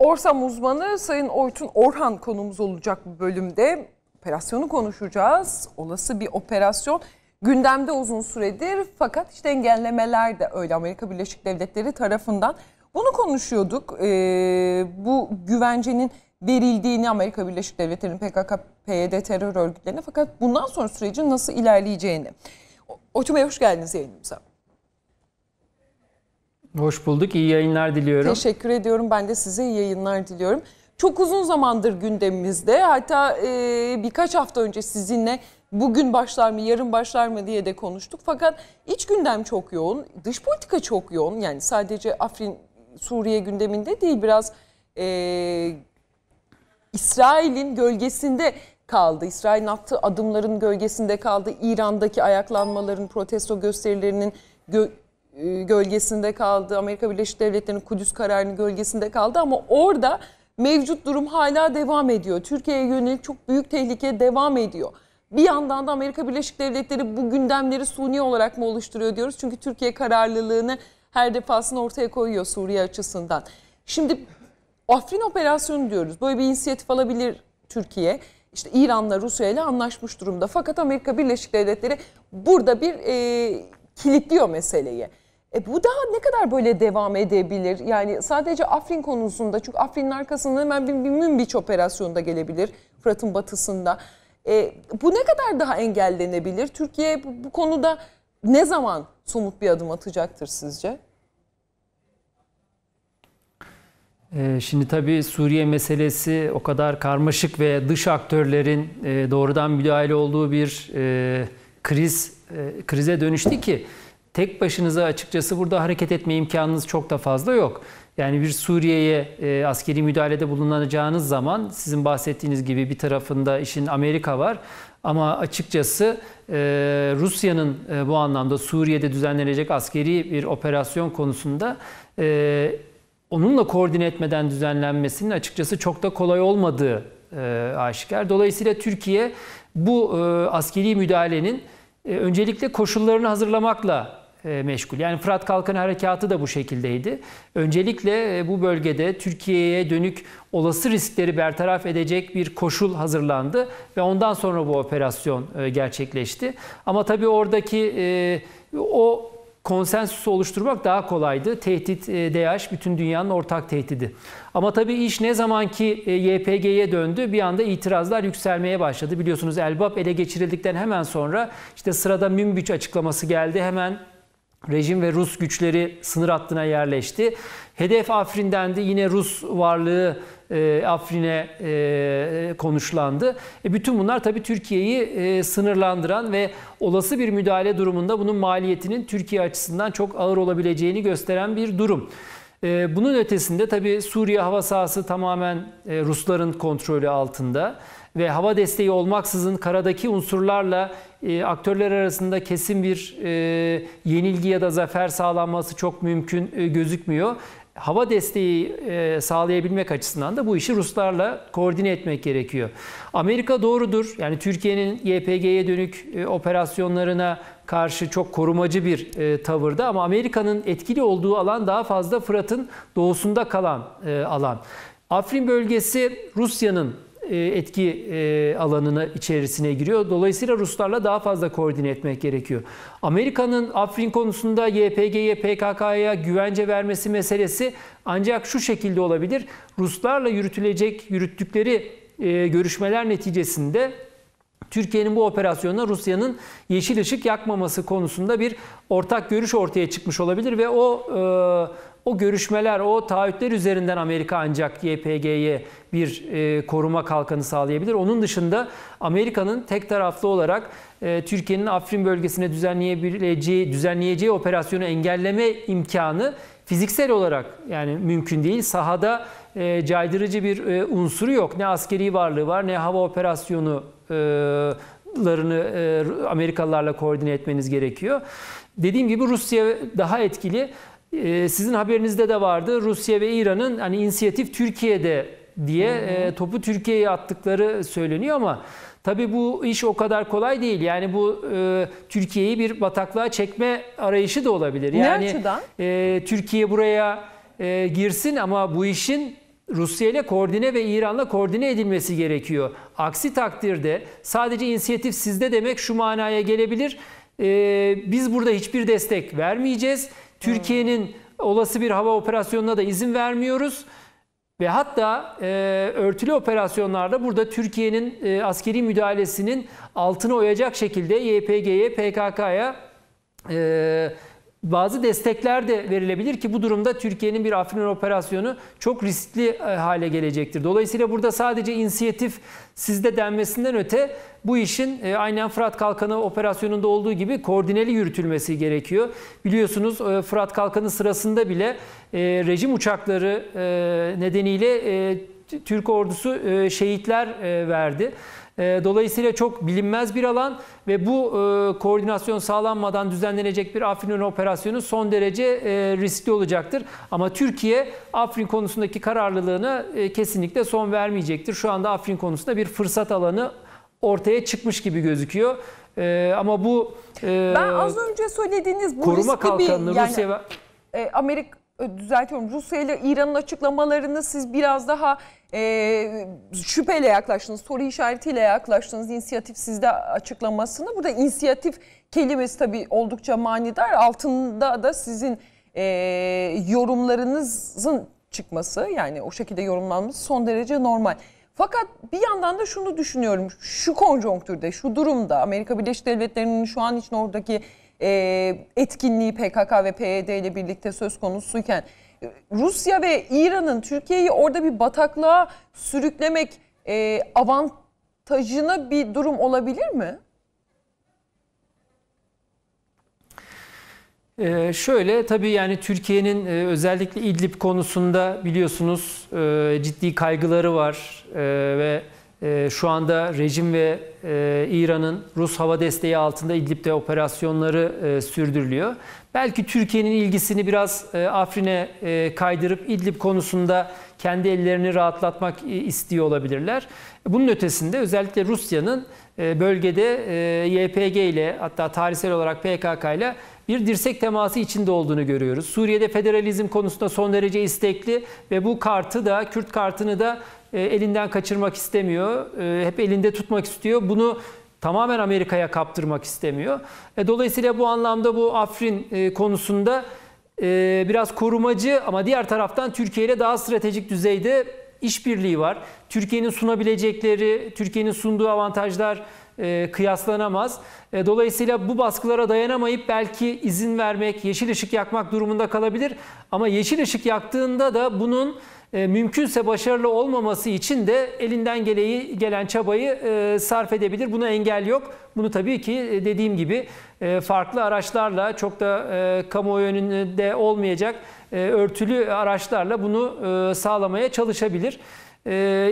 Orsam uzmanı Sayın Oytun Orhan konumuz olacak bu bölümde. Operasyonu konuşacağız. Olası bir operasyon gündemde uzun süredir fakat işte engellemeler de öyle Amerika Birleşik Devletleri tarafından. Bunu konuşuyorduk. Ee, bu güvencenin verildiğini Amerika Birleşik Devletleri'nin PKK, PYD terör örgütlerine fakat bundan sonra sürecin nasıl ilerleyeceğini. Oytun Bey hoş geldiniz yayınımıza. Hoş bulduk. İyi yayınlar diliyorum. Teşekkür ediyorum. Ben de size iyi yayınlar diliyorum. Çok uzun zamandır gündemimizde. Hatta e, birkaç hafta önce sizinle bugün başlar mı, yarın başlar mı diye de konuştuk. Fakat iç gündem çok yoğun, dış politika çok yoğun. Yani sadece Afrin, Suriye gündeminde değil biraz e, İsrail'in gölgesinde kaldı. İsrail'in attığı adımların gölgesinde kaldı. İran'daki ayaklanmaların, protesto gösterilerinin gö e, gölgesinde kaldı. Amerika Birleşik Devletleri'nin Kudüs kararının gölgesinde kaldı ama orada mevcut durum hala devam ediyor. Türkiye'ye yönelik çok büyük tehlike devam ediyor. Bir yandan da Amerika Birleşik Devletleri bu gündemleri suni olarak mı oluşturuyor diyoruz. Çünkü Türkiye kararlılığını her defasında ortaya koyuyor Suriye açısından. Şimdi Afrin operasyonu diyoruz. Böyle bir inisiyatif alabilir Türkiye. İşte İran'la Rusya ile anlaşmış durumda. Fakat Amerika Birleşik Devletleri burada bir e, kilitliyor meseleyi. E bu daha ne kadar böyle devam edebilir? Yani sadece Afrin konusunda çünkü Afrin'in arkasında hemen bir, bir Münbiç operasyonda gelebilir Fırat'ın batısında. E, bu ne kadar daha engellenebilir? Türkiye bu, bu konuda ne zaman somut bir adım atacaktır sizce? E, şimdi tabii Suriye meselesi o kadar karmaşık ve dış aktörlerin e, doğrudan müdahale olduğu bir e, kriz krize dönüştü ki tek başınıza açıkçası burada hareket etme imkanınız çok da fazla yok. Yani bir Suriye'ye e, askeri müdahalede bulunacağınız zaman sizin bahsettiğiniz gibi bir tarafında işin Amerika var. Ama açıkçası e, Rusya'nın e, bu anlamda Suriye'de düzenlenecek askeri bir operasyon konusunda e, onunla koordine etmeden düzenlenmesinin açıkçası çok da kolay olmadığı e, aşikar. Dolayısıyla Türkiye bu e, askeri müdahalenin e, öncelikle koşullarını hazırlamakla e, meşgul. Yani Fırat Kalkanı Harekatı da bu şekildeydi. Öncelikle e, bu bölgede Türkiye'ye dönük olası riskleri bertaraf edecek bir koşul hazırlandı ve ondan sonra bu operasyon e, gerçekleşti. Ama tabii oradaki o konsensus oluşturmak daha kolaydı. Tehdit DAEŞ bütün dünyanın ortak tehdidi. Ama tabii iş ne zaman ki YPG'ye döndü bir anda itirazlar yükselmeye başladı. Biliyorsunuz Elbap ele geçirildikten hemen sonra işte sırada Münbiç açıklaması geldi. Hemen Rejim ve Rus güçleri sınır hattına yerleşti. Hedef Afrin'dendi. Yine Rus varlığı e, Afrin'e e, konuşlandı. E, bütün bunlar tabii Türkiye'yi e, sınırlandıran ve olası bir müdahale durumunda bunun maliyetinin Türkiye açısından çok ağır olabileceğini gösteren bir durum. E, bunun ötesinde tabii Suriye hava sahası tamamen e, Rusların kontrolü altında ve hava desteği olmaksızın karadaki unsurlarla e, aktörler arasında kesin bir e, yenilgi ya da zafer sağlanması çok mümkün e, gözükmüyor. Hava desteği e, sağlayabilmek açısından da bu işi Ruslarla koordine etmek gerekiyor. Amerika doğrudur. Yani Türkiye'nin YPG'ye dönük e, operasyonlarına karşı çok korumacı bir e, tavırda ama Amerika'nın etkili olduğu alan daha fazla Fırat'ın doğusunda kalan e, alan. Afrin bölgesi Rusya'nın e, etki e, alanına içerisine giriyor. Dolayısıyla Ruslarla daha fazla koordine etmek gerekiyor. Amerika'nın Afrin konusunda YPG'ye, PKK'ya güvence vermesi meselesi ancak şu şekilde olabilir. Ruslarla yürütülecek, yürüttükleri e, görüşmeler neticesinde Türkiye'nin bu operasyonuna Rusya'nın yeşil ışık yakmaması konusunda bir ortak görüş ortaya çıkmış olabilir ve o e, o görüşmeler, o taahhütler üzerinden Amerika ancak YPG'ye bir e, koruma kalkanı sağlayabilir. Onun dışında Amerika'nın tek taraflı olarak e, Türkiye'nin Afrin bölgesine düzenleyebileceği, düzenleyeceği operasyonu engelleme imkanı fiziksel olarak yani mümkün değil. Sahada e, caydırıcı bir e, unsuru yok. Ne askeri varlığı var ne hava operasyonu e, larını e, Amerikalılarla koordine etmeniz gerekiyor. Dediğim gibi Rusya daha etkili ee, sizin haberinizde de vardı. Rusya ve İran'ın hani inisiyatif Türkiye'de diye e, topu Türkiye'ye attıkları söyleniyor ama tabii bu iş o kadar kolay değil. Yani bu e, Türkiye'yi bir bataklığa çekme arayışı da olabilir. Yani ne açıdan? E, Türkiye buraya e, girsin ama bu işin Rusya ile koordine ve İran'la koordine edilmesi gerekiyor. Aksi takdirde sadece inisiyatif sizde demek şu manaya gelebilir. Ee, biz burada hiçbir destek vermeyeceğiz. Türkiye'nin olası bir hava operasyonuna da izin vermiyoruz. Ve hatta e, örtülü operasyonlarda burada Türkiye'nin e, askeri müdahalesinin altını oyacak şekilde YPG'ye, PKK'ya e, bazı destekler de verilebilir ki bu durumda Türkiye'nin bir Afrin operasyonu çok riskli e, hale gelecektir. Dolayısıyla burada sadece inisiyatif sizde denmesinden öte bu işin e, aynen Fırat Kalkanı operasyonunda olduğu gibi koordineli yürütülmesi gerekiyor. Biliyorsunuz e, Fırat Kalkanı sırasında bile rejim uçakları nedeniyle Türk ordusu şehitler verdi. Ee, dolayısıyla çok bilinmez bir alan ve bu e, koordinasyon sağlanmadan düzenlenecek bir Afrin operasyonu son derece e, riskli olacaktır. Ama Türkiye Afrin konusundaki kararlılığını e, kesinlikle son vermeyecektir. Şu anda Afrin konusunda bir fırsat alanı ortaya çıkmış gibi gözüküyor. Ee, ama bu e, ben az önce söylediğiniz bu koruma riski bir yani, Rusya ve... Amerika düzeltiyorum Rusya ile İran'ın açıklamalarını siz biraz daha e, şüpheyle yaklaştınız, soru işaretiyle yaklaştınız inisiyatif sizde açıklamasını. Burada inisiyatif kelimesi tabii oldukça manidar. Altında da sizin e, yorumlarınızın çıkması yani o şekilde yorumlanması son derece normal. Fakat bir yandan da şunu düşünüyorum. Şu konjonktürde, şu durumda Amerika Birleşik Devletleri'nin şu an için oradaki e, etkinliği PKK ve PYD e ile birlikte söz konusuyken e, Rusya ve İran'ın Türkiye'yi orada bir bataklığa sürüklemek e, avantajına bir durum olabilir mi? Ee, şöyle tabii yani Türkiye'nin e, özellikle İdlib konusunda biliyorsunuz e, ciddi kaygıları var e, ve e, şu anda rejim ve e, İran'ın Rus hava desteği altında İdlib'de operasyonları e, sürdürülüyor. Belki Türkiye'nin ilgisini biraz e, Afrin'e e, kaydırıp İdlib konusunda kendi ellerini rahatlatmak istiyor olabilirler. Bunun ötesinde özellikle Rusya'nın bölgede YPG ile hatta tarihsel olarak PKK ile bir dirsek teması içinde olduğunu görüyoruz. Suriye'de federalizm konusunda son derece istekli ve bu kartı da Kürt kartını da e, elinden kaçırmak istemiyor. E, hep elinde tutmak istiyor. Bunu tamamen Amerika'ya kaptırmak istemiyor. E, dolayısıyla bu anlamda bu Afrin konusunda biraz korumacı ama diğer taraftan Türkiye ile daha stratejik düzeyde işbirliği var. Türkiye'nin sunabilecekleri, Türkiye'nin sunduğu avantajlar kıyaslanamaz. dolayısıyla bu baskılara dayanamayıp belki izin vermek, yeşil ışık yakmak durumunda kalabilir. Ama yeşil ışık yaktığında da bunun e, mümkünse başarılı olmaması için de elinden geleği gelen çabayı e, sarf edebilir. Buna engel yok. Bunu tabii ki e, dediğim gibi farklı araçlarla çok da e, kamuoyu önünde olmayacak örtülü araçlarla bunu sağlamaya çalışabilir.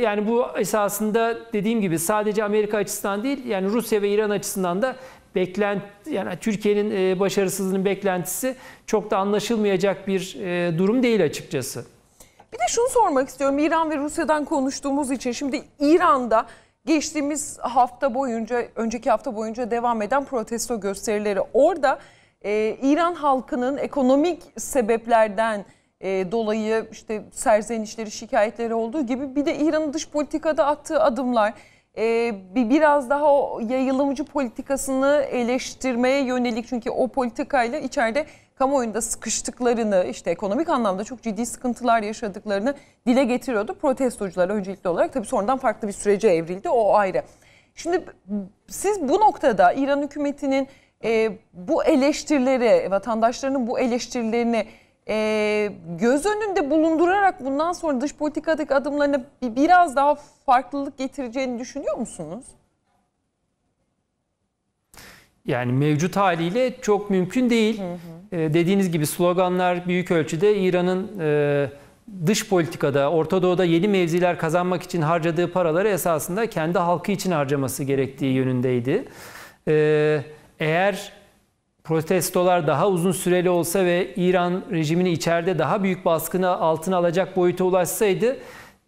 yani bu esasında dediğim gibi sadece Amerika açısından değil yani Rusya ve İran açısından da beklent yani Türkiye'nin başarısızlığının beklentisi çok da anlaşılmayacak bir durum değil açıkçası. Bir de şunu sormak istiyorum. İran ve Rusya'dan konuştuğumuz için şimdi İran'da geçtiğimiz hafta boyunca, önceki hafta boyunca devam eden protesto gösterileri orada e, İran halkının ekonomik sebeplerden e, dolayı işte serzenişleri, şikayetleri olduğu gibi bir de İran'ın dış politikada attığı adımlar e, biraz daha o yayılımcı politikasını eleştirmeye yönelik çünkü o politikayla içeride kamuoyunda sıkıştıklarını işte ekonomik anlamda çok ciddi sıkıntılar yaşadıklarını dile getiriyordu. Protestocular öncelikli olarak tabii sonradan farklı bir sürece evrildi o ayrı. Şimdi siz bu noktada İran hükümetinin e, bu eleştirileri, vatandaşlarının bu eleştirilerini e, göz önünde bulundurarak bundan sonra dış politikadaki adımlarına biraz daha farklılık getireceğini düşünüyor musunuz? Yani mevcut haliyle çok mümkün değil. Hı hı. E, dediğiniz gibi sloganlar büyük ölçüde İran'ın e, dış politikada, Orta Doğu'da yeni mevziler kazanmak için harcadığı paraları esasında kendi halkı için harcaması gerektiği yönündeydi. E, eğer protestolar daha uzun süreli olsa ve İran rejimini içeride daha büyük baskını altına alacak boyuta ulaşsaydı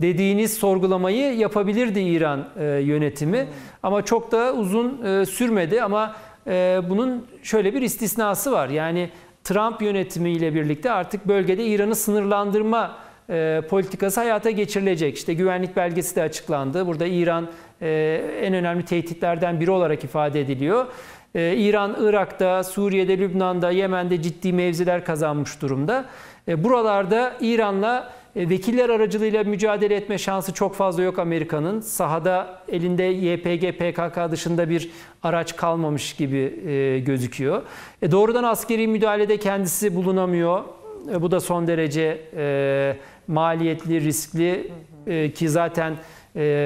dediğiniz sorgulamayı yapabilirdi İran e, yönetimi. Hmm. Ama çok da uzun e, sürmedi ama ee, bunun şöyle bir istisnası var. Yani Trump yönetimiyle birlikte artık bölgede İran'ı sınırlandırma e, politikası hayata geçirilecek. İşte güvenlik belgesi de açıklandı. Burada İran e, en önemli tehditlerden biri olarak ifade ediliyor. E, İran, Irak'ta, Suriye'de, Lübnan'da, Yemen'de ciddi mevziler kazanmış durumda. buralarda İran'la e, vekiller aracılığıyla mücadele etme şansı çok fazla yok Amerika'nın. Sahada elinde YPG, PKK dışında bir araç kalmamış gibi e, gözüküyor. E, doğrudan askeri müdahalede kendisi bulunamıyor. Bu da son derece maliyetli, riskli ki zaten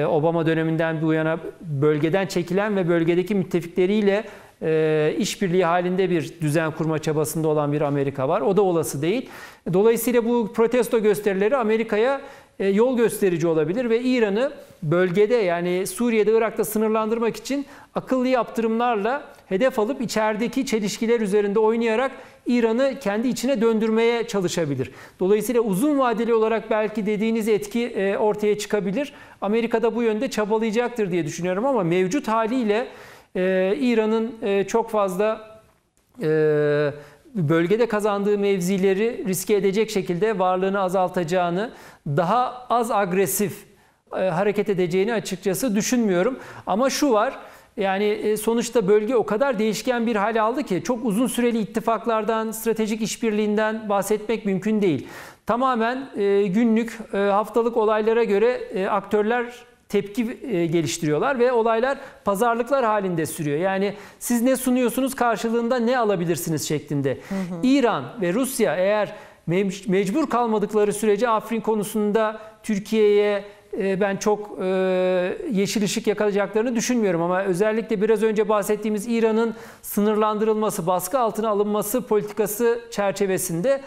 Obama döneminden bu yana bölgeden çekilen ve bölgedeki müttefikleriyle e, işbirliği halinde bir düzen kurma çabasında olan bir Amerika var. O da olası değil. Dolayısıyla bu protesto gösterileri Amerika'ya e, yol gösterici olabilir ve İran'ı bölgede yani Suriye'de, Irak'ta sınırlandırmak için akıllı yaptırımlarla hedef alıp içerideki çelişkiler üzerinde oynayarak İran'ı kendi içine döndürmeye çalışabilir. Dolayısıyla uzun vadeli olarak belki dediğiniz etki e, ortaya çıkabilir. Amerika da bu yönde çabalayacaktır diye düşünüyorum ama mevcut haliyle e, İran'ın e, çok fazla e, bölgede kazandığı mevzileri riske edecek şekilde varlığını azaltacağını, daha az agresif e, hareket edeceğini açıkçası düşünmüyorum. Ama şu var, yani e, sonuçta bölge o kadar değişken bir hale aldı ki çok uzun süreli ittifaklardan, stratejik işbirliğinden bahsetmek mümkün değil. Tamamen e, günlük, e, haftalık olaylara göre aktörler tepki e, geliştiriyorlar ve olaylar pazarlıklar halinde sürüyor. Yani siz ne sunuyorsunuz karşılığında ne alabilirsiniz şeklinde. Hı hı. İran ve Rusya eğer mecbur kalmadıkları sürece Afrin konusunda Türkiye'ye e, ben çok e, yeşil ışık yakalayacaklarını düşünmüyorum ama özellikle biraz önce bahsettiğimiz İran'ın sınırlandırılması, baskı altına alınması politikası çerçevesinde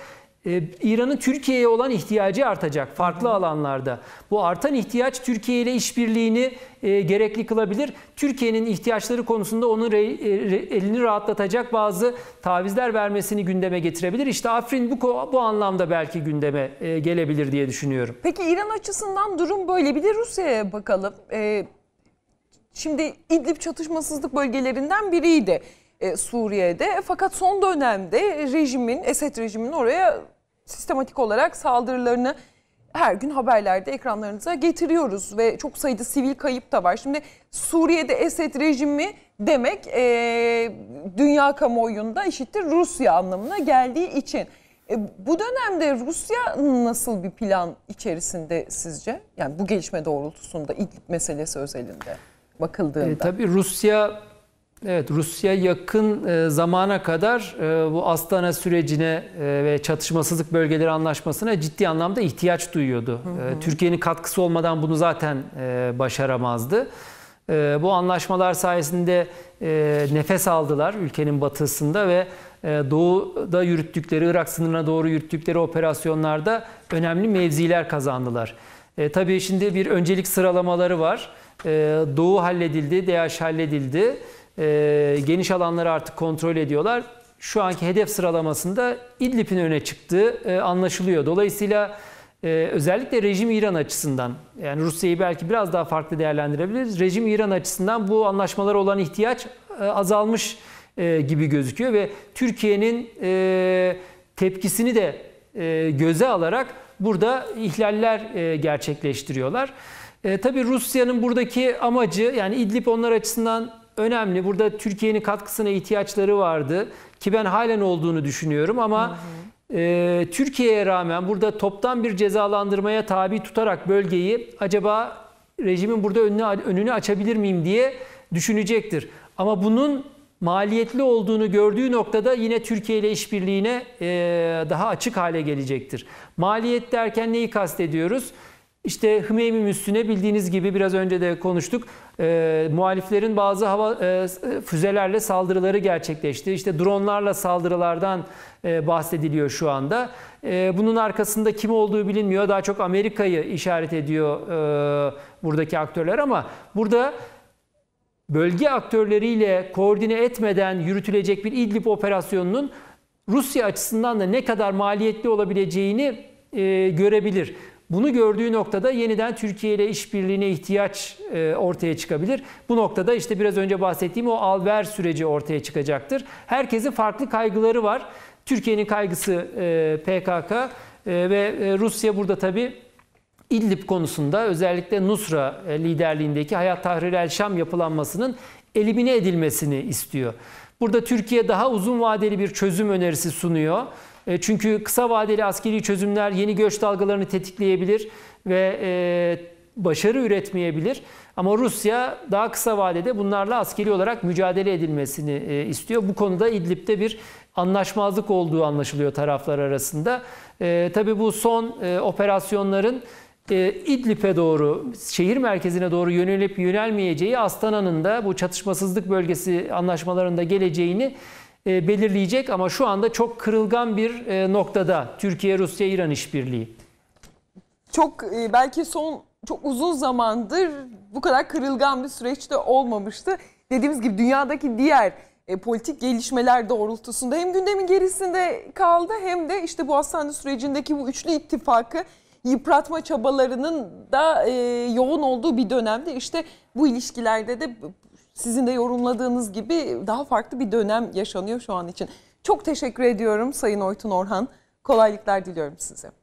ee, İran'ın Türkiye'ye olan ihtiyacı artacak farklı alanlarda. Bu artan ihtiyaç Türkiye ile işbirliğini e, gerekli kılabilir. Türkiye'nin ihtiyaçları konusunda onun e, elini rahatlatacak bazı tavizler vermesini gündeme getirebilir. İşte Afrin bu bu anlamda belki gündeme e, gelebilir diye düşünüyorum. Peki İran açısından durum böyle. Bir de Rusya'ya bakalım. şimdi İdlib çatışmasızlık bölgelerinden biriydi. Suriye'de. Fakat son dönemde rejimin, Esed rejiminin oraya sistematik olarak saldırılarını her gün haberlerde ekranlarınıza getiriyoruz ve çok sayıda sivil kayıp da var. Şimdi Suriye'de Esed rejimi demek e, dünya kamuoyunda eşittir Rusya anlamına geldiği için. E, bu dönemde Rusya nasıl bir plan içerisinde sizce? Yani bu gelişme doğrultusunda İdlib meselesi özelinde bakıldığında. E, tabii Rusya Evet, Rusya yakın e, zamana kadar e, bu Astana sürecine e, ve çatışmasızlık bölgeleri anlaşmasına ciddi anlamda ihtiyaç duyuyordu. Türkiye'nin katkısı olmadan bunu zaten başaramazdı. bu anlaşmalar sayesinde nefes aldılar ülkenin batısında ve doğuda yürüttükleri, Irak sınırına doğru yürüttükleri operasyonlarda önemli mevziler kazandılar. E, tabii şimdi bir öncelik sıralamaları var. Doğu halledildi, DH halledildi e, geniş alanları artık kontrol ediyorlar. Şu anki hedef sıralamasında İdlib'in öne çıktığı e, anlaşılıyor. Dolayısıyla e, özellikle rejim İran açısından yani Rusya'yı belki biraz daha farklı değerlendirebiliriz. Rejim İran açısından bu anlaşmalara olan ihtiyaç e, azalmış e, gibi gözüküyor ve Türkiye'nin e, tepkisini de e, göze alarak burada ihlaller e, gerçekleştiriyorlar. E, tabii Rusya'nın buradaki amacı yani İdlib onlar açısından önemli. Burada Türkiye'nin katkısına ihtiyaçları vardı ki ben halen olduğunu düşünüyorum ama e, Türkiye'ye rağmen burada toptan bir cezalandırmaya tabi tutarak bölgeyi acaba rejimin burada önünü, önünü açabilir miyim diye düşünecektir. Ama bunun maliyetli olduğunu gördüğü noktada yine Türkiye ile işbirliğine e, daha açık hale gelecektir. Maliyet derken neyi kastediyoruz? İşte Hümeymi Müslüne bildiğiniz gibi biraz önce de konuştuk. E, muhaliflerin bazı hava e, füzelerle saldırıları gerçekleşti. İşte dronlarla saldırılardan e, bahsediliyor şu anda. E, bunun arkasında kim olduğu bilinmiyor. Daha çok Amerika'yı işaret ediyor e, buradaki aktörler ama burada bölge aktörleriyle koordine etmeden yürütülecek bir İdlib operasyonunun Rusya açısından da ne kadar maliyetli olabileceğini e, görebilir. Bunu gördüğü noktada yeniden Türkiye ile işbirliğine ihtiyaç e, ortaya çıkabilir. Bu noktada işte biraz önce bahsettiğim o al-ver süreci ortaya çıkacaktır. Herkesin farklı kaygıları var. Türkiye'nin kaygısı e, PKK e, ve Rusya burada tabii İdlib konusunda özellikle Nusra liderliğindeki Hayat Tahrir el Şam yapılanmasının elimine edilmesini istiyor. Burada Türkiye daha uzun vadeli bir çözüm önerisi sunuyor. E, çünkü kısa vadeli askeri çözümler yeni göç dalgalarını tetikleyebilir ve e, başarı üretmeyebilir. Ama Rusya daha kısa vadede bunlarla askeri olarak mücadele edilmesini e, istiyor. Bu konuda İdlib'de bir anlaşmazlık olduğu anlaşılıyor taraflar arasında. tabii bu son operasyonların İdlib'e doğru, şehir merkezine doğru yönelip yönelmeyeceği Astana'nın da bu çatışmasızlık bölgesi anlaşmalarında geleceğini e, belirleyecek ama şu anda çok kırılgan bir e, noktada Türkiye-Rusya-İran işbirliği. Çok e, belki son çok uzun zamandır bu kadar kırılgan bir süreçte olmamıştı. Dediğimiz gibi dünyadaki diğer e, politik gelişmeler doğrultusunda hem gündemin gerisinde kaldı hem de işte bu hastane sürecindeki bu üçlü ittifakı yıpratma çabalarının da e, yoğun olduğu bir dönemde işte bu ilişkilerde de sizin de yorumladığınız gibi daha farklı bir dönem yaşanıyor şu an için. Çok teşekkür ediyorum Sayın Oytun Orhan. Kolaylıklar diliyorum size.